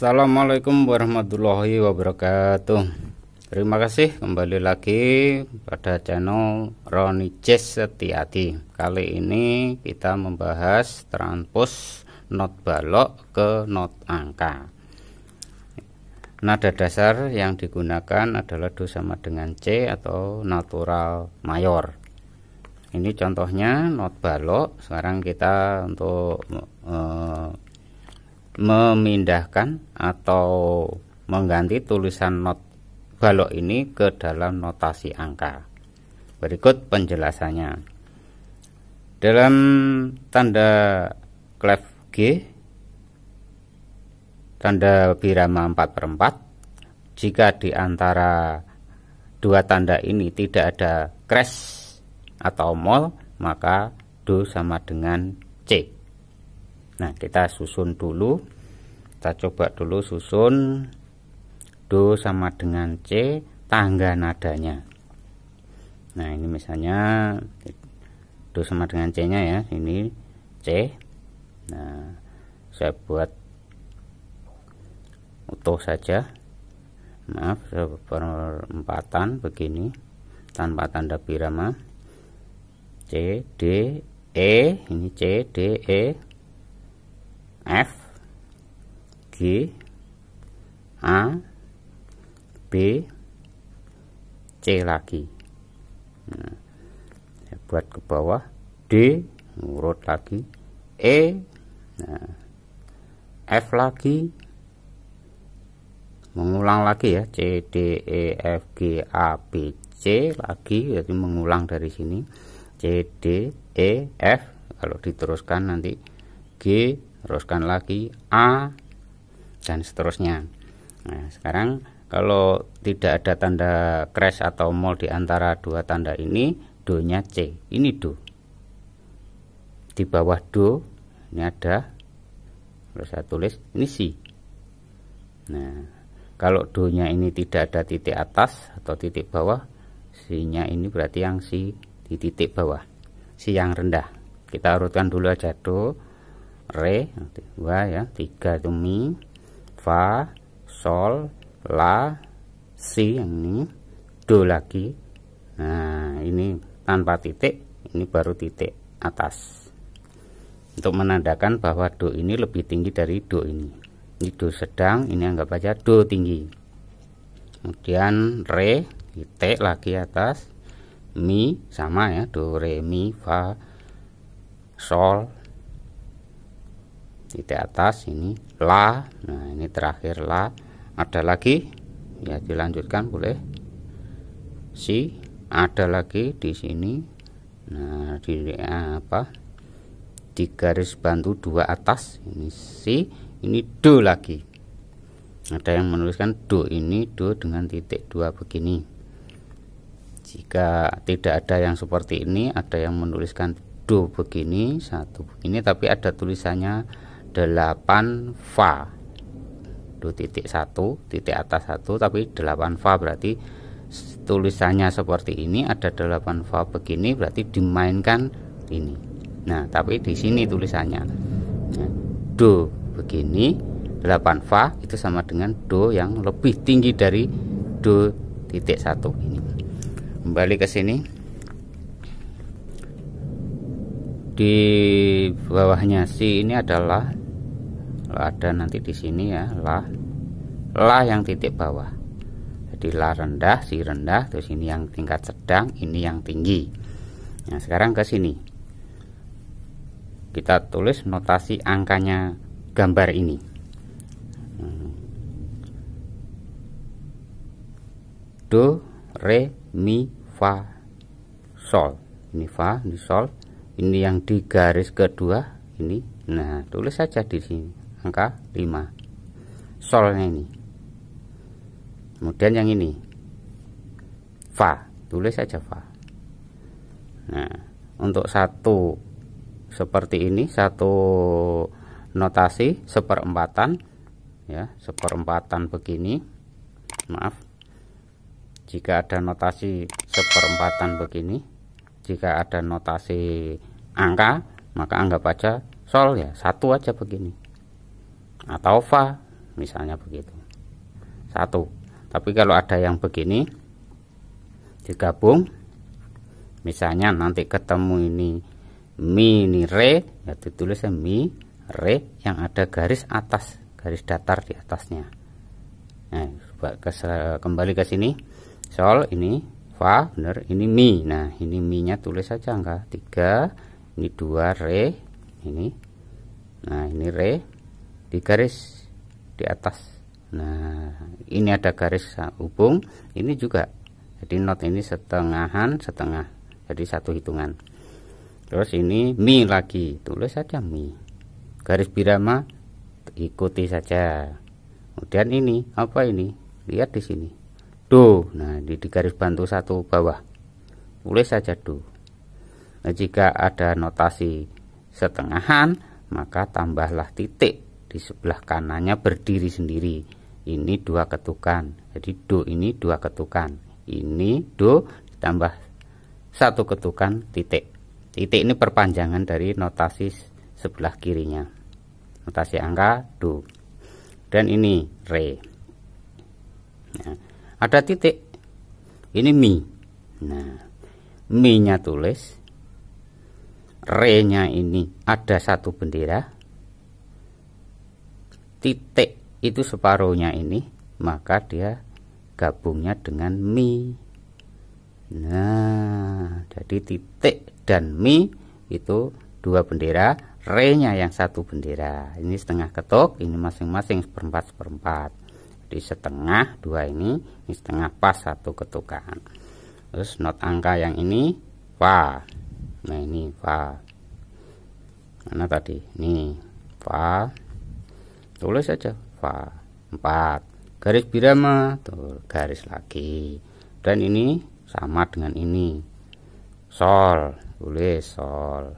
Assalamualaikum warahmatullahi wabarakatuh Terima kasih kembali lagi pada channel Roni Jess Setiati Kali ini kita membahas transpos not balok ke not angka Nada dasar yang digunakan adalah Do sama dengan C atau natural mayor Ini contohnya not balok Sekarang kita untuk eh, memindahkan atau mengganti tulisan not balok ini ke dalam notasi angka. Berikut penjelasannya. Dalam tanda clef G, tanda birama 4 per 4, jika di antara dua tanda ini tidak ada crash atau mol, maka do sama dengan Nah, kita susun dulu. Kita coba dulu susun do sama dengan C tangga nadanya. Nah, ini misalnya do sama dengan C-nya ya. Ini C. Nah, saya buat utuh saja. Maaf, saya perempatan begini tanpa tanda birama. C D E ini C D E F G A B C lagi nah, saya buat ke bawah D urut lagi E nah, F lagi mengulang lagi ya C D E F G A B C lagi jadi mengulang dari sini C D E F kalau diteruskan nanti G teruskan lagi A dan seterusnya nah sekarang kalau tidak ada tanda crash atau mol di antara dua tanda ini do nya C ini do di bawah do ini ada kalau saya tulis ini si nah kalau do nya ini tidak ada titik atas atau titik bawah si nya ini berarti yang si di titik bawah si yang rendah kita urutkan dulu aja do re dua ya tiga itu mi fa sol la si yang ini do lagi nah ini tanpa titik ini baru titik atas untuk menandakan bahwa do ini lebih tinggi dari do ini ini do sedang ini anggap aja do tinggi kemudian re titik lagi atas mi sama ya do re mi fa sol titik atas ini la nah ini terakhir la ada lagi ya dilanjutkan boleh si ada lagi di sini nah di apa di garis bantu dua atas ini si ini do lagi ada yang menuliskan do ini do dengan titik dua begini jika tidak ada yang seperti ini ada yang menuliskan do begini satu begini tapi ada tulisannya 8 fa 2 titik 1 titik atas 1 tapi 8 fa berarti tulisannya seperti ini ada 8 fa begini berarti dimainkan ini nah tapi di sini tulisannya nah, do begini 8 fa itu sama dengan do yang lebih tinggi dari do titik 1 ini kembali ke sini di bawahnya si ini adalah ada nanti di sini ya la la yang titik bawah jadi la rendah si rendah terus ini yang tingkat sedang ini yang tinggi nah sekarang ke sini kita tulis notasi angkanya gambar ini hmm. do re mi fa sol ini fa ini sol ini yang di garis kedua ini nah tulis saja di sini angka 5 solnya ini kemudian yang ini fa tulis saja fa nah untuk satu seperti ini satu notasi seperempatan ya seperempatan begini maaf jika ada notasi seperempatan begini jika ada notasi angka maka anggap aja sol ya satu aja begini atau fa misalnya begitu satu tapi kalau ada yang begini digabung misalnya nanti ketemu ini mi ini re ya ditulisnya mi re yang ada garis atas garis datar di atasnya nah coba kembali ke sini sol ini fa bener ini mi nah ini mi nya tulis saja enggak tiga ini dua re ini nah ini re di garis di atas nah ini ada garis hubung ini juga jadi not ini setengahan setengah jadi satu hitungan terus ini mi lagi tulis saja mi garis birama ikuti saja kemudian ini apa ini lihat di sini do nah di, di garis bantu satu bawah tulis saja do nah, jika ada notasi setengahan maka tambahlah titik di sebelah kanannya berdiri sendiri ini dua ketukan jadi do ini dua ketukan ini do ditambah satu ketukan titik titik ini perpanjangan dari notasi sebelah kirinya notasi angka do dan ini re nah, ada titik ini mi nah mi nya tulis re nya ini ada satu bendera titik itu separuhnya ini maka dia gabungnya dengan mi nah jadi titik dan mi itu dua bendera re nya yang satu bendera ini setengah ketuk ini masing-masing seperempat seperempat di setengah dua ini ini setengah pas satu ketukan terus not angka yang ini fa nah ini fa mana tadi ini fa tulis saja fa 4 garis birama tuh garis lagi dan ini sama dengan ini sol tulis sol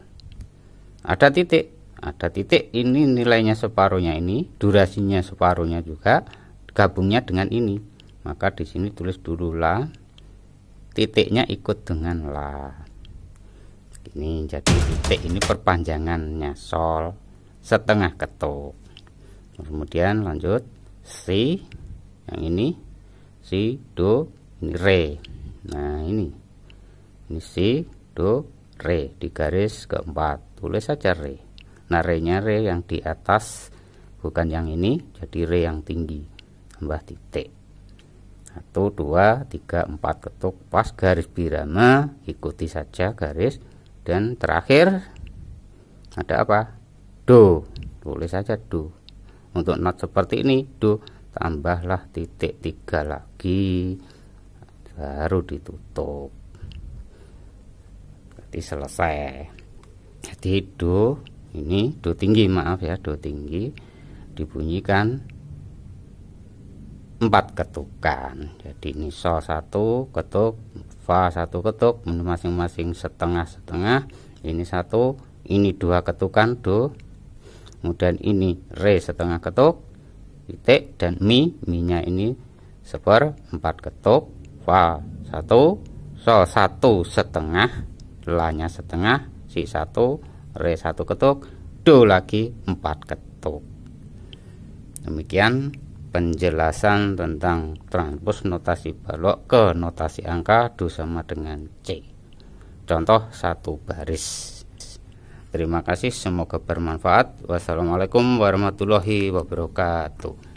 ada titik ada titik ini nilainya separuhnya ini durasinya separuhnya juga gabungnya dengan ini maka di sini tulis dulu lah titiknya ikut dengan la ini jadi titik ini perpanjangannya sol setengah ketuk kemudian lanjut C, yang ini C do ini re nah ini ini si do re di garis keempat tulis saja re nah re nya re yang di atas bukan yang ini jadi re yang tinggi tambah titik 1 2 3 4 ketuk pas garis birama ikuti saja garis dan terakhir ada apa do tulis saja do untuk not seperti ini do tambahlah titik tiga lagi baru ditutup Jadi selesai jadi do ini do tinggi maaf ya do tinggi dibunyikan empat ketukan jadi ini sol satu ketuk fa satu ketuk masing-masing setengah setengah ini satu ini dua ketukan do kemudian ini re setengah ketuk titik dan mi minya ini seper empat ketuk fa satu sol satu setengah nya setengah si satu re satu ketuk do lagi empat ketuk demikian penjelasan tentang transpos notasi balok ke notasi angka do sama dengan C. Contoh satu baris. Terima kasih, semoga bermanfaat. Wassalamualaikum warahmatullahi wabarakatuh.